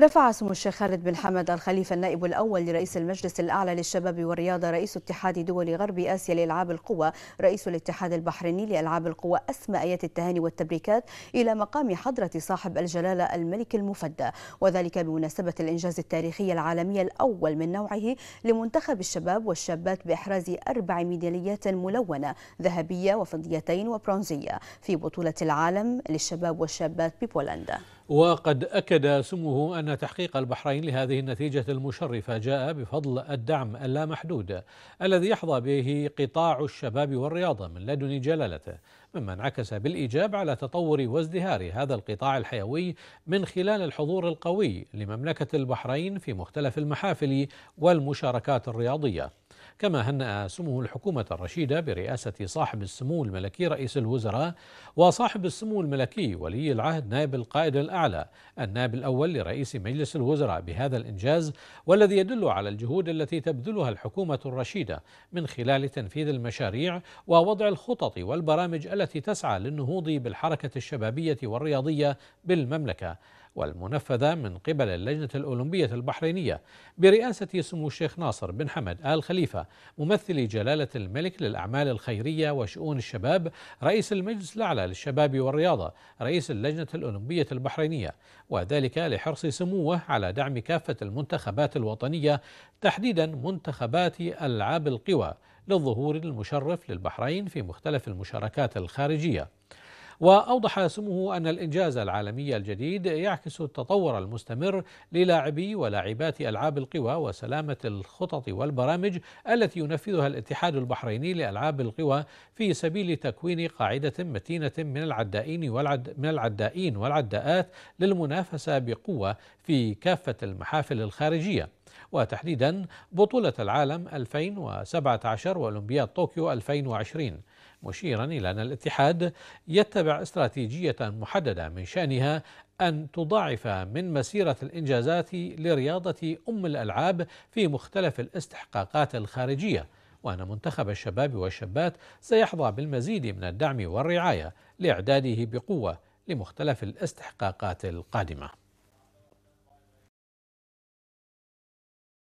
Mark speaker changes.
Speaker 1: رفع سمو الشيخ خالد بن حمد الخليفة النائب الأول لرئيس المجلس الأعلى للشباب والرياضة رئيس اتحاد دول غرب آسيا لألعاب القوى رئيس الاتحاد البحريني لألعاب القوى أسمى آيات التهاني والتبريكات إلى مقام حضرة صاحب الجلالة الملك المفدى وذلك بمناسبة الإنجاز التاريخي العالمي الأول من نوعه لمنتخب الشباب والشابات بإحراز أربع ميداليات ملونة ذهبية وفضيتين وبرونزية في بطولة العالم للشباب والشابات ببولندا
Speaker 2: وقد أكد سموه أن تحقيق البحرين لهذه النتيجة المشرفة جاء بفضل الدعم اللامحدود الذي يحظى به قطاع الشباب والرياضة من لدن جلالته مما انعكس بالإيجاب على تطور وازدهار هذا القطاع الحيوي من خلال الحضور القوي لمملكة البحرين في مختلف المحافل والمشاركات الرياضية كما هنأ سمو الحكومة الرشيدة برئاسة صاحب السمو الملكي رئيس الوزراء وصاحب السمو الملكي ولي العهد نائب القائد الأعلى النائب الأول لرئيس مجلس الوزراء بهذا الإنجاز والذي يدل على الجهود التي تبذلها الحكومة الرشيدة من خلال تنفيذ المشاريع ووضع الخطط والبرامج التي تسعى للنهوض بالحركة الشبابية والرياضية بالمملكة والمنفذة من قبل اللجنة الأولمبية البحرينية برئاسة سمو الشيخ ناصر بن حمد آل خليفة ممثل جلالة الملك للأعمال الخيرية وشؤون الشباب رئيس المجلس الأعلى للشباب والرياضة رئيس اللجنة الأولمبية البحرينية وذلك لحرص سموه على دعم كافة المنتخبات الوطنية تحديدا منتخبات ألعاب القوى للظهور المشرف للبحرين في مختلف المشاركات الخارجيه وأوضح سمه أن الإنجاز العالمي الجديد يعكس التطور المستمر للاعبي ولاعبات ألعاب القوى وسلامة الخطط والبرامج التي ينفذها الاتحاد البحريني لألعاب القوى في سبيل تكوين قاعدة متينة من العدائين والعد من العدائين والعداءات للمنافسة بقوة في كافة المحافل الخارجية وتحديدا بطولة العالم 2017 وأولمبياد طوكيو 2020 مشيرا إلى أن الاتحاد يتبع استراتيجية محددة من شأنها أن تضاعف من مسيرة الإنجازات لرياضة أم الألعاب في مختلف الاستحقاقات الخارجية وأن منتخب الشباب والشابات سيحظى بالمزيد من الدعم والرعاية لإعداده بقوة لمختلف الاستحقاقات القادمة